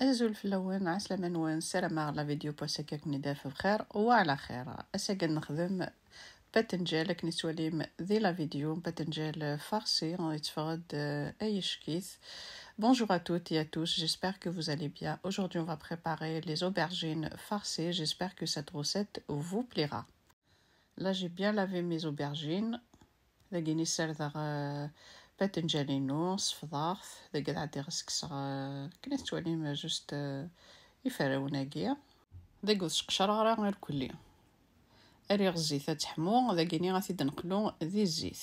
أجل في اللون عسلامة نوان سير مع لا فيديو بوسكاك نداف بخير وعلى خير أساك نخدم باتنجال كني la ذي لا فيديو باتنجال فارسي يتفرد أي شكيث Bonjour à toutes et à tous, j'espère que vous allez bien. Aujourd'hui, on va préparer les aubergines farcies. J'espère que cette recette vous plaira. Là, j'ai bien lavé mes aubergines. باذنجانينوس فضاخف داك عندي غسكسغ كنا ما جوست ذا قد الشقشر غرا غير كلي اري غزيت تحمو داكيني غاتيد نقلو ذي الزيت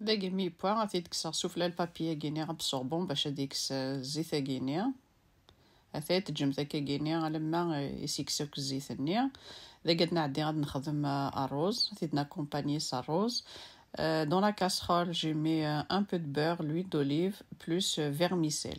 داك مي بوا غاتيد كسر سفلى قيني كيني غابسوربون باش هاديك الزيت كيني أفات جمتا كاكيني لما يسيكسوك الزيت-ني ذا قد نعدي غاد نخدم الروز تيد ناكومباني الروز Dans la casserole, j'ai mis euh, un peu de beurre, l'huile d'olive, plus euh, vermicelle.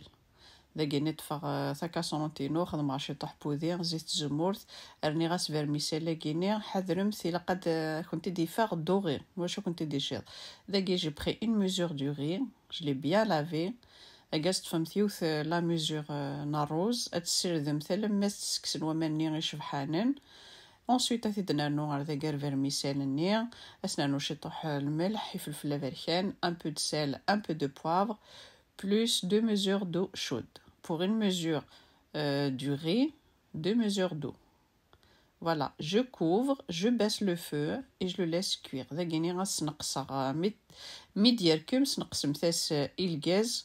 ذا قنيت فغ ثكا سونتينو خدم غاشي طح بوذي زيت الزمورث رني غاس فيرميسيلا حذرم سي لقد كنت دي فاغ دو غي واش كنت دي شيط ذا كي جي بخي اون ميزور دو جلي بيان لافي Agga teṭṭfemt yiwet la mesure n ṛṛuz, ad tessirdemt alamma tesseksen waman-nni icebḥanen, Ensuite, ad t-id-nernu ɣer dagar vermicelle-nni, ad s-nernu ciṭuḥ lmelḥ, un peu de sel, un peu de poivre, plus deux mesures d'eau chaude. Pour une mesure euh, du riz, deux mesures d'eau. Voilà, je couvre, je baisse le feu et je le laisse cuire. Dagini غا سنقصها مي ديالكم سنقسمتها الغاز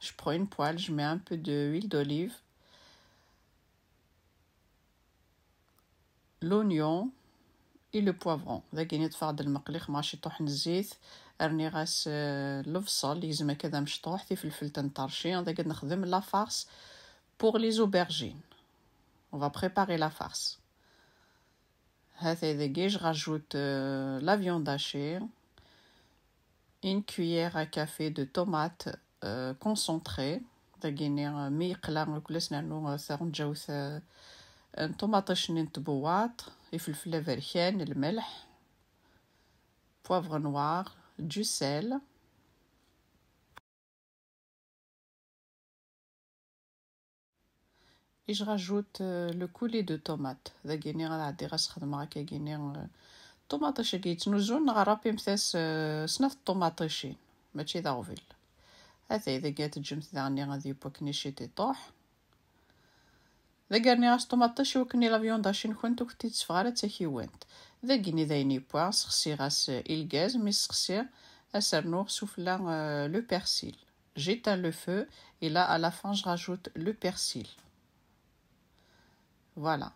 Je prends une poêle, je mets un peu d'huile d'olive, l'oignon et le poivron. Je vais faire le maquillage. je vais mettre le zit, je vais mettre le zit, je je vais mettre la farce pour les aubergines. On va préparer la farce. Je rajoute euh, la viande hachée, une cuillère à café de tomates كونسونطري تاكيني مي يقلا كل سنانو ساغ نتجاوز طوماطيش نتبوات يفلفل فالكان الملح بوافغ نوار دو سيل et je rajoute euh, le coulis de tomate داكيني غادي غنخدم هكا كيني طوماطيش كيتنوزو نغربي مثاس سنة الطوماطيشين ماشي ضغوفيل هاتا إذا جات الجمت ذاني غادي يبقى كني شيتي طوح ذاكرني غاس طوماطيش وكني لافيون داشين كنت وكنتي تسفغارة تاكيوانت ذاكني ذاين يبوا سخسي غاس إلغاز مي سخسي أسرنوغ سوفلا آه، لو بيرسيل جيتان لو فو إلا là à la fin je rajoute le persil. Voilà.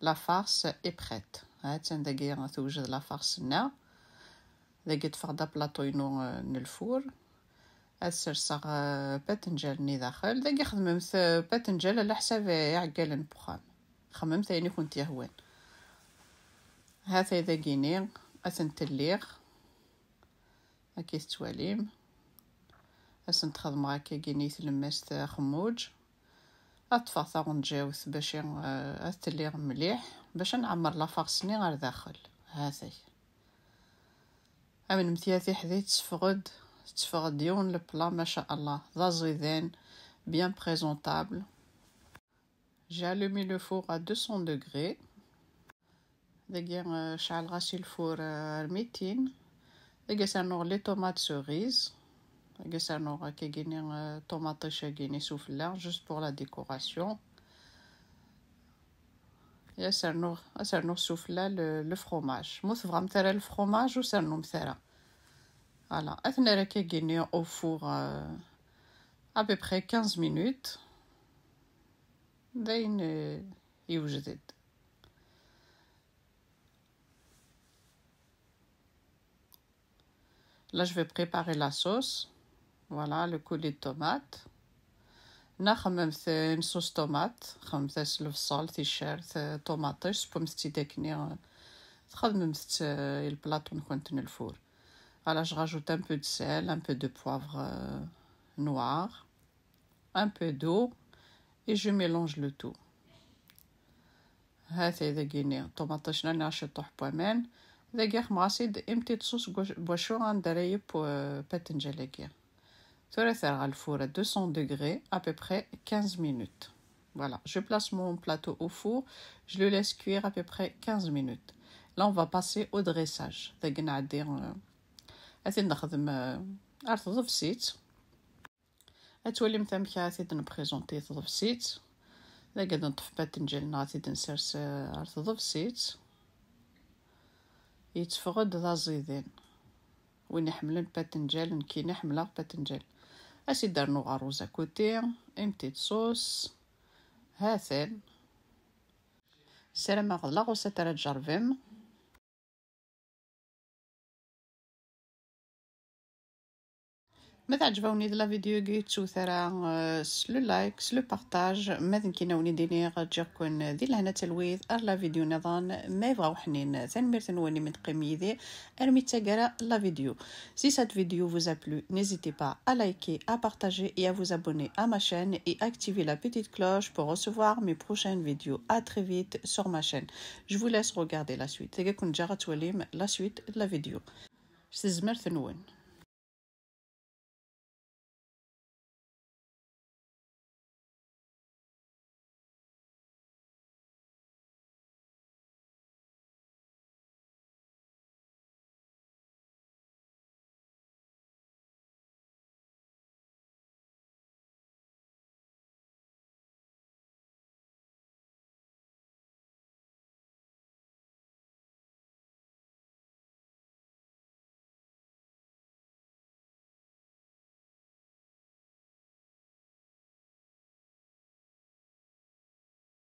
La farce est prête. هاتن دقيقة توجد لا فارس لنا دقيت فردا بلاطو ينو آه، نلفور السرسغ آه، باتنجال ني داخل داك خدممت آه، باتنجال على حساب يعقل بخام خممت يعني كنت يهوان هاتا إذا اسنت أثنتليغ هاكي تواليم أسنت خدم هاكا قينيت لماس خموج أطفى ثاغن باش أثليغ آه، مليح باش نعمر لافاغسني غير داخل هاذي أمن مثياتي حذيت صفغد tfordion le plat Allah, mashallah zazidin bien présentable j'ai allumé le four à 200 degrés d'ailleurs je vais le four à mitin d'ailleurs ça nous les tomates cerises d'ailleurs ça nous euh, qui gagne euh, tomates chez gagne soufflé juste pour la décoration et ça nous ça nous soufflé le fromage moi c'est vraiment le fromage ou ça nous sert voilà, elle est au four euh, à peu près 15 minutes. Et où j'étais. Là, je vais préparer la sauce. Voilà, le coulis de tomate. Là, je vais faire une sauce tomate. Je vais faire le sel, euh, le t-shirt, le tomate. Je vais faire une petite technique. Je vais faire une petite plateau pour le four. Voilà, ah, je rajoute un peu de sel, un peu de poivre euh, noir, un peu d'eau et je mélange le tout. هذا إذا كيني طوماطيشنا نعش طوح بوامان إذا كي غاسيد إمتي تصوص بوشو Je vais كي ثلاثة four الفورة 200 degrés à peu près 15 minutes. Voilà, je place mon plateau au four, je le laisse cuire à peu près 15 minutes. Là, on va passer au dressage. Euh, أثيد نخدم أرتضف سيت أتولي مثامك أثيد نبريزونتي تضف سيت لا قد نطف باتن جلنا أثيد نسرس أرتضف سيت يتفقد ذا زيدين وين حملن باتنجال كي نحمل باتنجال اسي دارنو غاروزا كوتي امتي صوص هاثن سلام غلا غوسة ترى merde à vous donner la vidéo, dites vous faire le like, le partage, maintenant qu'il a donné des négatifs qu'on dit la suite de la vidéo n'est pas mais vous prenez c'est merci nous on est commandé et la vidéo si cette vidéo vous a plu n'hésitez pas à liker à partager et à vous abonner à ma chaîne et activer la petite cloche pour recevoir mes prochaines vidéos à très vite sur ma chaîne je vous laisse regarder la suite et que vous j'arrêtez la suite de la vidéo c'est merci nous